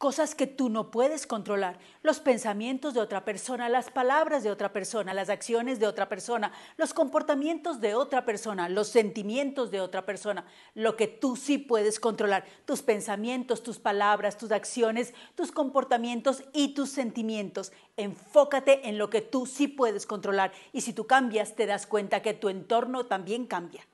cosas que tú no puedes controlar, los pensamientos de otra persona, las palabras de otra persona, las acciones de otra persona, los comportamientos de otra persona, los sentimientos de otra persona, lo que tú sí puedes controlar, tus pensamientos, tus palabras, tus acciones, tus comportamientos y tus sentimientos. Enfócate en lo que tú sí puedes controlar y si tú cambias te das cuenta que tu entorno también cambia.